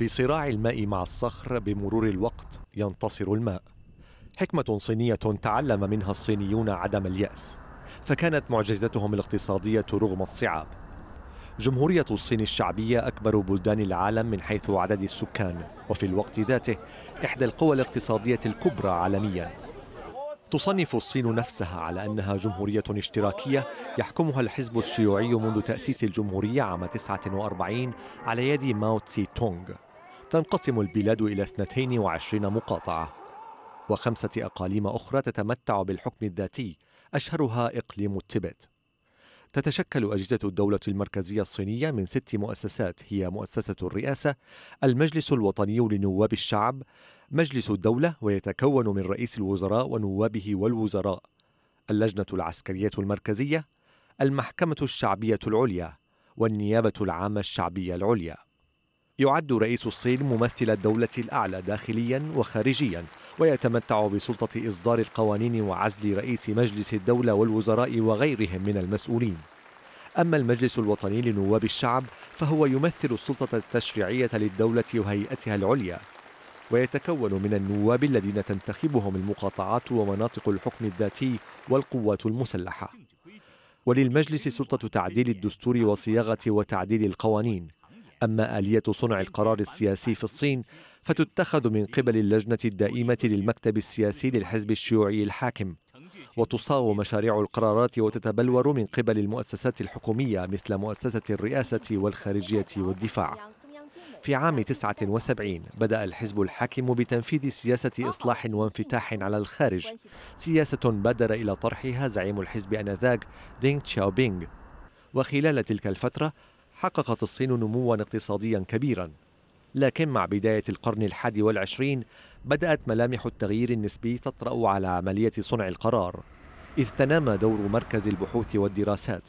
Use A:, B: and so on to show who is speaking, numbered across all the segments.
A: في صراع الماء مع الصخر بمرور الوقت ينتصر الماء حكمة صينية تعلم منها الصينيون عدم اليأس فكانت معجزتهم الاقتصادية رغم الصعاب جمهورية الصين الشعبية أكبر بلدان العالم من حيث عدد السكان وفي الوقت ذاته إحدى القوى الاقتصادية الكبرى عالمياً تصنف الصين نفسها على أنها جمهورية اشتراكية يحكمها الحزب الشيوعي منذ تأسيس الجمهورية عام 49 على يد ماو تسي تونغ تنقسم البلاد إلى 22 مقاطعة وخمسة أقاليم أخرى تتمتع بالحكم الذاتي أشهرها إقليم التبت تتشكل أجهزة الدولة المركزية الصينية من ست مؤسسات هي مؤسسة الرئاسة، المجلس الوطني لنواب الشعب، مجلس الدولة ويتكون من رئيس الوزراء ونوابه والوزراء، اللجنة العسكرية المركزية، المحكمة الشعبية العليا، والنيابة العامة الشعبية العليا. يعد رئيس الصين ممثل الدولة الأعلى داخليا وخارجيا ويتمتع بسلطة إصدار القوانين وعزل رئيس مجلس الدولة والوزراء وغيرهم من المسؤولين أما المجلس الوطني لنواب الشعب فهو يمثل السلطة التشريعية للدولة وهيئتها العليا ويتكون من النواب الذين تنتخبهم المقاطعات ومناطق الحكم الذاتي والقوات المسلحة وللمجلس سلطة تعديل الدستور وصياغة وتعديل القوانين أما آلية صنع القرار السياسي في الصين فتتخذ من قبل اللجنة الدائمة للمكتب السياسي للحزب الشيوعي الحاكم وتصاغ مشاريع القرارات وتتبلور من قبل المؤسسات الحكومية مثل مؤسسة الرئاسة والخارجية والدفاع في عام 79 بدأ الحزب الحاكم بتنفيذ سياسة إصلاح وانفتاح على الخارج سياسة بادر إلى طرحها زعيم الحزب أنذاك دينغ تشاوبينغ وخلال تلك الفترة حققت الصين نموا اقتصاديا كبيرا لكن مع بداية القرن الحادي والعشرين بدأت ملامح التغيير النسبي تطرأ على عملية صنع القرار إذ تنامى دور مركز البحوث والدراسات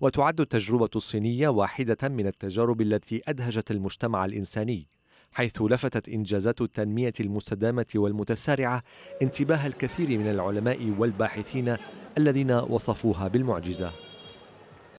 A: وتعد التجربة الصينية واحدة من التجارب التي أدهجت المجتمع الإنساني حيث لفتت إنجازات التنمية المستدامة والمتسارعة انتباه الكثير من العلماء والباحثين الذين وصفوها بالمعجزة